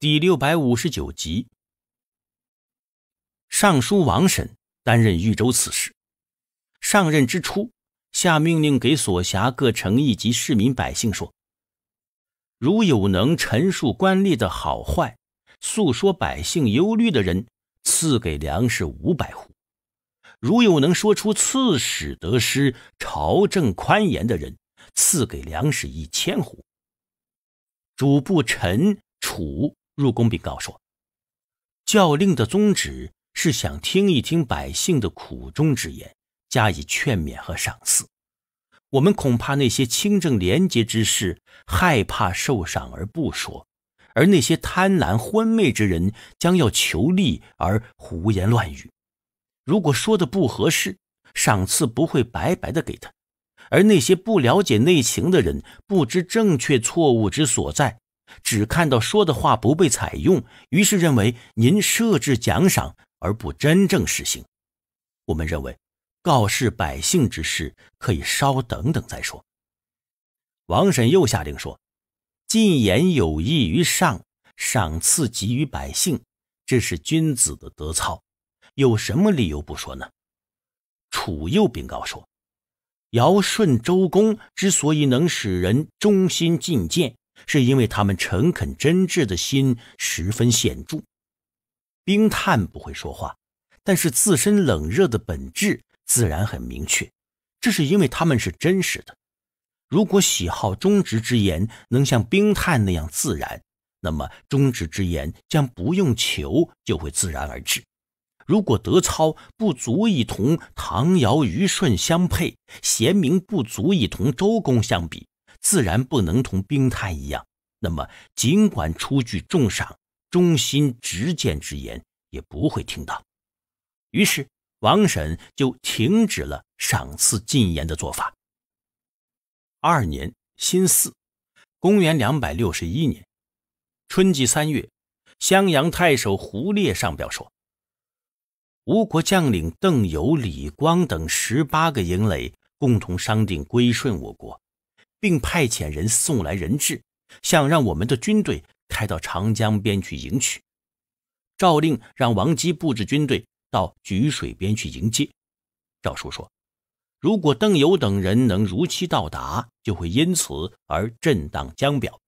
第六百五十九集，尚书王审担任豫州刺史，上任之初，下命令给所辖各城邑及市民百姓说：“如有能陈述官吏的好坏、诉说百姓忧虑的人，赐给粮食五百户；如有能说出刺史得失、朝政宽严的人，赐给粮食一千户。”主簿陈楚。入宫禀告说：“教令的宗旨是想听一听百姓的苦衷之言，加以劝勉和赏赐。我们恐怕那些清正廉洁之士害怕受赏而不说，而那些贪婪昏昧之人将要求利而胡言乱语。如果说的不合适，赏赐不会白白的给他；而那些不了解内情的人，不知正确错误之所在。”只看到说的话不被采用，于是认为您设置奖赏而不真正实行。我们认为，告示百姓之事可以稍等等再说。王审又下令说：“进言有益于上，赏赐给予百姓，这是君子的德操，有什么理由不说呢？”楚又禀告说：“尧、舜、周公之所以能使人忠心进谏。”是因为他们诚恳真挚的心十分显著。冰炭不会说话，但是自身冷热的本质自然很明确。这是因为他们是真实的。如果喜好忠直之言能像冰炭那样自然，那么忠直之言将不用求就会自然而至。如果德操不足以同唐尧虞舜相配，贤明不足以同周公相比。自然不能同兵炭一样，那么尽管出具重赏、忠心直谏之言，也不会听到。于是王审就停止了赏赐进言的做法。二年辛巳，公元两百六十一年，春季三月，襄阳太守胡烈上表说，吴国将领邓游、李光等十八个营垒共同商定归顺我国。并派遣人送来人质，想让我们的军队开到长江边去迎娶。诏令让王基布置军队到沮水边去迎接。赵叔说：“如果邓友等人能如期到达，就会因此而震荡江表。”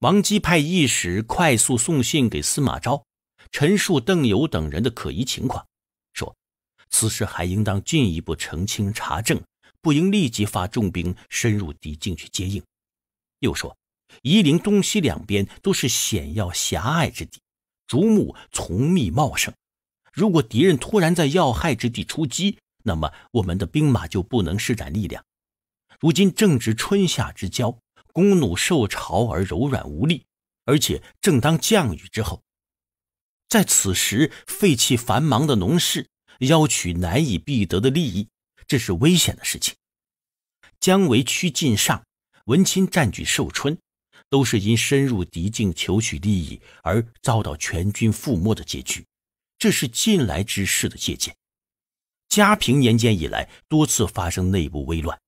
王基派驿使快速送信给司马昭，陈述邓友等人的可疑情况，说：“此事还应当进一步澄清查证。”不应立即发重兵深入敌境去接应。又说：夷陵东西两边都是险要狭隘之地，竹木丛密茂盛。如果敌人突然在要害之地出击，那么我们的兵马就不能施展力量。如今正值春夏之交，弓弩受潮而柔软无力，而且正当降雨之后，在此时废弃繁忙的农事，要取难以必得的利益。这是危险的事情。姜维趋进上，文钦占据寿春，都是因深入敌境求取利益而遭到全军覆没的结局。这是近来之事的借鉴。嘉平年间以来，多次发生内部危乱。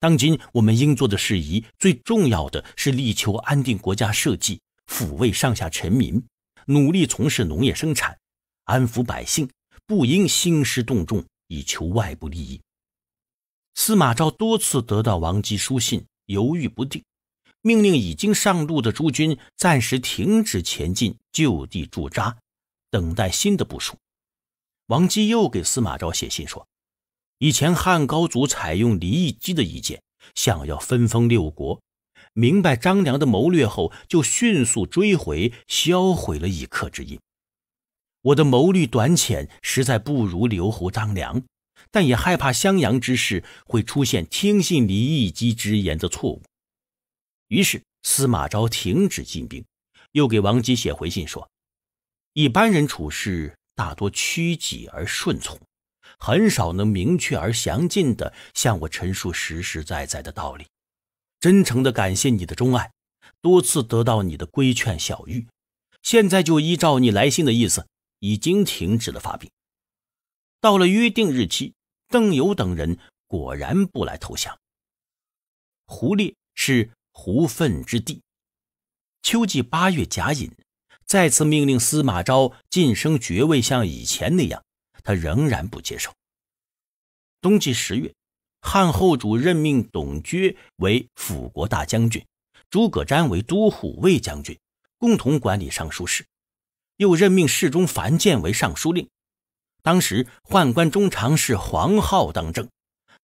当今我们应做的事宜，最重要的是力求安定国家社稷，抚慰上下臣民，努力从事农业生产，安抚百姓，不应兴师动众以求外部利益。司马昭多次得到王姬书信，犹豫不定，命令已经上路的诸军暂时停止前进，就地驻扎，等待新的部署。王姬又给司马昭写信说：“以前汉高祖采用离异姬的意见，想要分封六国，明白张良的谋略后，就迅速追回，销毁了以克之印。我的谋虑短浅，实在不如刘侯张良。”但也害怕襄阳之事会出现听信李义基之言的错误，于是司马昭停止进兵，又给王姬写回信说：“一般人处事大多趋己而顺从，很少能明确而详尽地向我陈述实实在在的道理。真诚地感谢你的钟爱，多次得到你的规劝小玉，现在就依照你来信的意思，已经停止了发兵。”到了约定日期，邓友等人果然不来投降。胡烈是胡奋之弟。秋季八月甲寅，再次命令司马昭晋升爵位，像以前那样，他仍然不接受。冬季十月，汉后主任命董厥为辅国大将军，诸葛瞻为都护卫将军，共同管理尚书事，又任命侍中樊建为尚书令。当时宦官中常侍黄皓当政，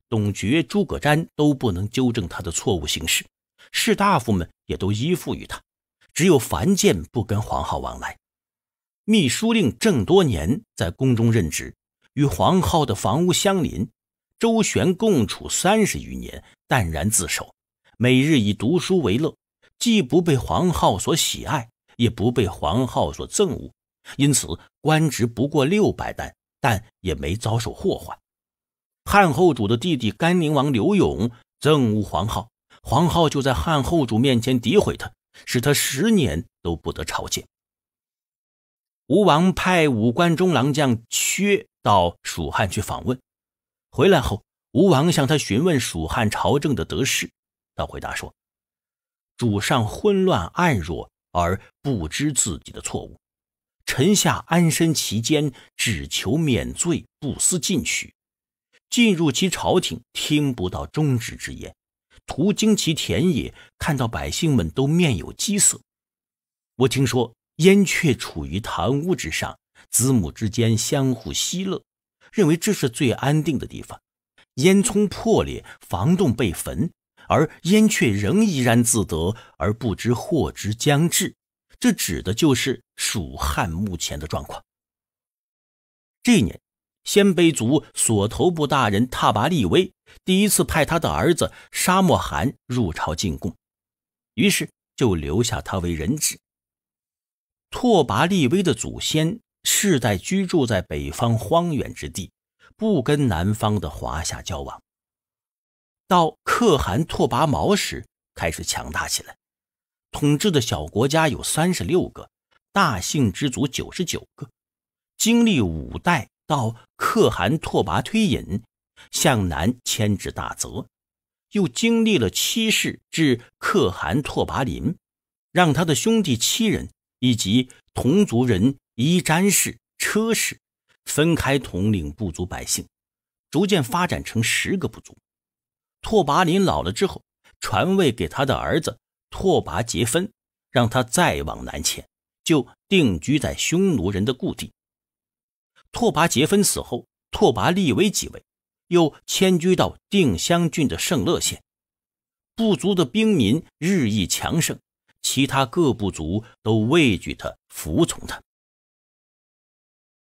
董卓、诸葛瞻都不能纠正他的错误行事，士大夫们也都依附于他，只有樊建不跟黄皓往来。秘书令郑多年在宫中任职，与黄浩的房屋相邻，周旋共处三十余年，淡然自守，每日以读书为乐，既不被黄浩所喜爱，也不被黄浩所憎恶，因此官职不过六百担。但也没遭受祸患。汉后主的弟弟甘宁王刘永憎恶黄浩，黄浩就在汉后主面前诋毁他，使他十年都不得朝见。吴王派五官中郎将缺到蜀汉去访问，回来后，吴王向他询问蜀汉朝政的得失，他回答说：“主上昏乱暗弱，而不知自己的错误。”臣下安身其间，只求免罪，不思进取。进入其朝廷，听不到忠直之言；途经其田野，看到百姓们都面有饥色。我听说，燕雀处于堂屋之上，子母之间相互嬉乐，认为这是最安定的地方。烟囱破裂，房洞被焚，而燕雀仍怡然自得，而不知祸之将至。这指的就是蜀汉目前的状况。这一年，鲜卑族所头部大人拓跋力微第一次派他的儿子沙漠汗入朝进贡，于是就留下他为人质。拓跋力微的祖先世代居住在北方荒远之地，不跟南方的华夏交往。到可汗拓跋毛时，开始强大起来。统治的小国家有三十六个，大姓之族九十九个。经历五代到可汗拓跋推引，向南迁至大泽，又经历了七世至可汗拓跋林，让他的兄弟七人以及同族人伊詹氏、车氏分开统领部族百姓，逐渐发展成十个部族。拓跋林老了之后，传位给他的儿子。拓跋杰芬让他再往南迁，就定居在匈奴人的故地。拓跋杰芬死后，拓跋力威即位，又迁居到定襄郡的圣乐县。部族的兵民日益强盛，其他各部族都畏惧他，服从他。